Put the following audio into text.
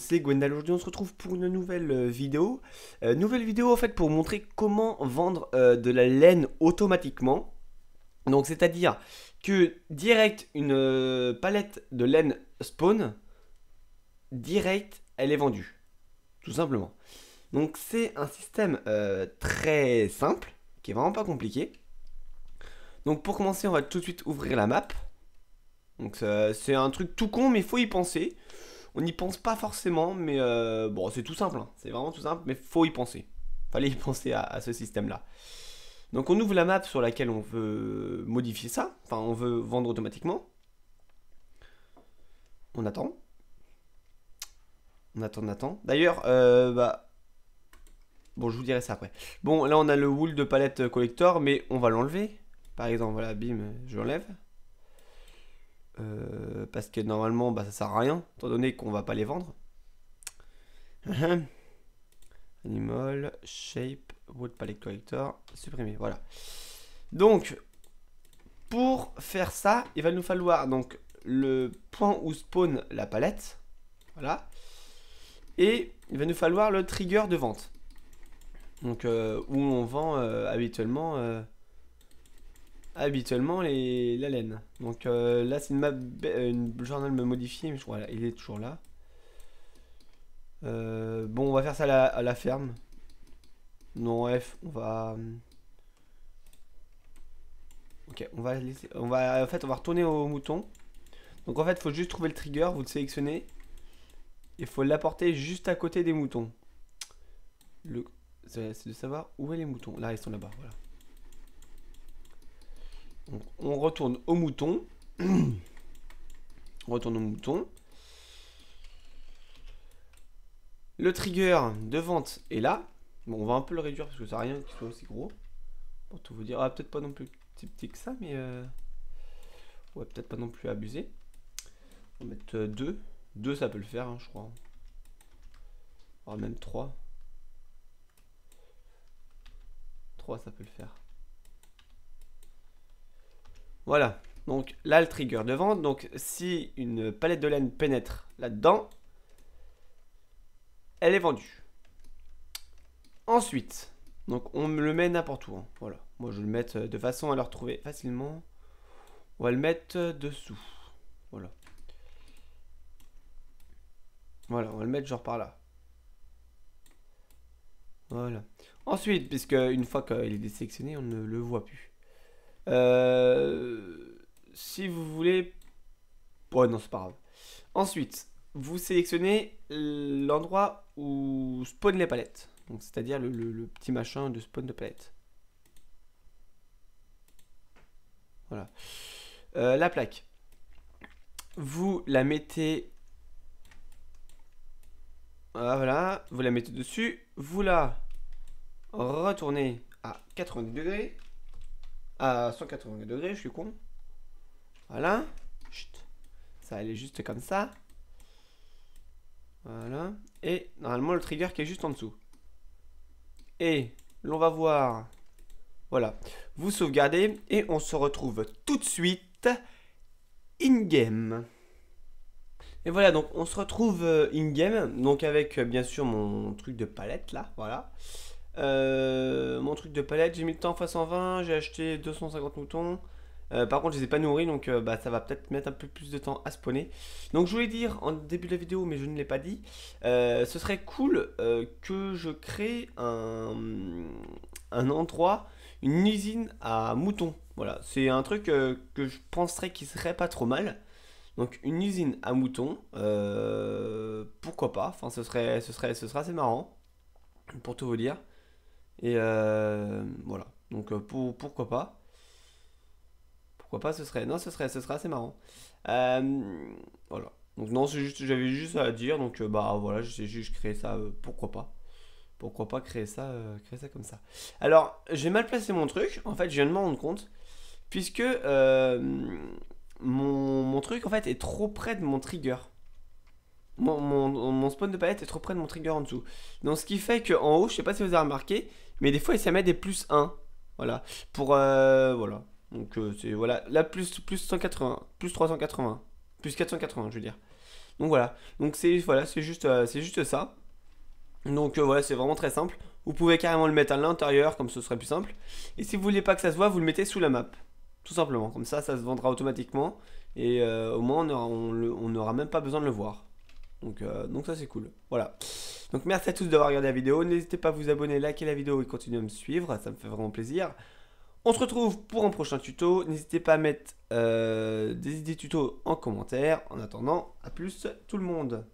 c'est Gwendal. Aujourd'hui, on se retrouve pour une nouvelle euh, vidéo. Euh, nouvelle vidéo en fait pour montrer comment vendre euh, de la laine automatiquement. Donc, c'est-à-dire que direct, une palette de laine spawn, direct, elle est vendue. Tout simplement. Donc, c'est un système très simple qui est vraiment pas compliqué. Donc, pour commencer, on va tout de suite ouvrir la map. Donc, c'est un truc tout con, mais il faut y penser. On n'y pense pas forcément, mais euh, bon, c'est tout simple. Hein. C'est vraiment tout simple, mais faut y penser. Fallait y penser à, ce système-là. Donc on ouvre la map sur laquelle on veut modifier ça. Enfin, on veut vendre automatiquement. On attend. On attend, on attend. D'ailleurs, euh, bah... Bon, je vous dirai ça après. Bon, là, on a le wool de palette collector, mais on va l'enlever. Par exemple, voilà, bim, je l'enlève. Euh, parce que normalement, bah, ça sert à rien, étant donné qu'on va pas les vendre. Animal, shape, wood palette collector, supprimer, voilà. Donc, pour faire ça, il va nous falloir donc le point où spawn la palette. Voilà. Et il va nous falloir le trigger de vente. Donc, euh, où on vend euh, habituellement habituellement les, la laine. Donc euh, là, c'est une map, euh, une journal me modifie mais je crois il est toujours là. Euh, bon, on va faire ça à la, ferme. Non, F, on va. Ok, on va on va en fait, on va retourner au mouton. Donc en fait, faut juste trouver le trigger, vous le sélectionnez. Il faut l'apporter juste à côté des moutons. Le... C'est de savoir où est les moutons. Là, ils sont là-bas, voilà on retourne au mouton. on retourne au mouton. Le trigger de vente est là. Bon, on va un peu le réduire parce que ça n'a rien qui soit aussi gros. Pour tout vous dire, ah, peut-être pas non plus petit que ça, mais euh, ouais, peut-être pas non plus abuser. On va mettre 2. Euh, 2 ça peut le faire, hein, je crois. Voire ah, même 3. 3 ça peut le faire. Voilà, donc là le trigger de vente, donc si une palette de laine pénètre là-dedans, elle est vendue. Ensuite, donc on le met n'importe où, hein. voilà. Moi je vais le mettre euh, de façon à le retrouver facilement. On va le mettre euh, dessous, voilà. Voilà, on va le mettre genre par là. Voilà. Ensuite, puisque une fois qu'il est désélectionné, on ne le voit plus. Euh, Oh, non, c'est pas grave. Ensuite, vous sélectionnez l'endroit où spawn les palettes. Donc c'est-à-dire le, petit machin de spawn de palettes. Voilà. Euh, la plaque. Vous la mettez. Ah, voilà, vous la mettez dessus, vous la retournez à 90 degrés. À 180 degrés, je suis con. Voilà elle est juste comme ça. Voilà. Et normalement le trigger qui est juste en dessous. Et l'on va voir. Voilà. Vous sauvegardez et on se retrouve tout de suite in-game. Et voilà, donc on se retrouve euh, in-game, donc avec euh, bien sûr mon truc de palette là, voilà. Euh, mon truc de palette, j'ai mis le temps face 120, j'ai acheté 250 moutons. Euh, par contre, je les ai pas nourris, donc euh, bah, ça va peut-être mettre un peu plus de temps à spawner. Donc, je voulais dire en début de la vidéo, mais je ne l'ai pas dit, euh, ce serait cool que je crée un, un, endroit, une usine à moutons. Voilà, c'est un truc que je penserais qu'il serait pas trop mal. Donc, une usine à moutons, pourquoi pas Enfin, ce serait, ce serait, ce assez marrant, pour tout vous dire. Et voilà, donc pourquoi pas pourquoi pas, ce serait. Non, ce serait, ce serait assez marrant. Euh, voilà. Donc, non, c'est juste, j'avais juste à dire. Donc, euh, bah voilà, j'ai juste créé ça. Euh, pourquoi pas Pourquoi pas créer ça, créer ça comme ça Alors, j'ai mal placé mon truc. En fait, je viens de m'en rendre compte. Puisque mon, mon, truc, en fait, est trop près de mon trigger. Mon, mon, spawn de palette est trop près de mon trigger en dessous. Donc ce qui fait que en haut, je sais pas si vous avez remarqué, mais des fois il ça met des plus 1. Voilà. Pour euh, voilà. Donc euh, c'est voilà, là plus plus 180, plus 380, plus 480, je veux dire. Donc voilà. Donc c'est voilà, c'est juste euh, c'est juste ça. Donc euh, voilà, c'est vraiment très simple. Vous pouvez carrément le mettre à l'intérieur comme ce serait plus simple. Et si vous voulez pas que ça se voit, vous le mettez sous la map. Tout simplement, comme ça ça se vendra automatiquement et au moins on n'aura même pas besoin de le voir. Donc, donc ça c'est cool. Voilà. Donc merci à tous d'avoir regardé la vidéo. N'hésitez pas à vous abonner, liker la vidéo et continuer à me suivre. Ça me fait vraiment plaisir. On se retrouve pour un prochain tuto. N'hésitez pas à mettre euh, des idées tuto en commentaire. En attendant, à plus tout le monde.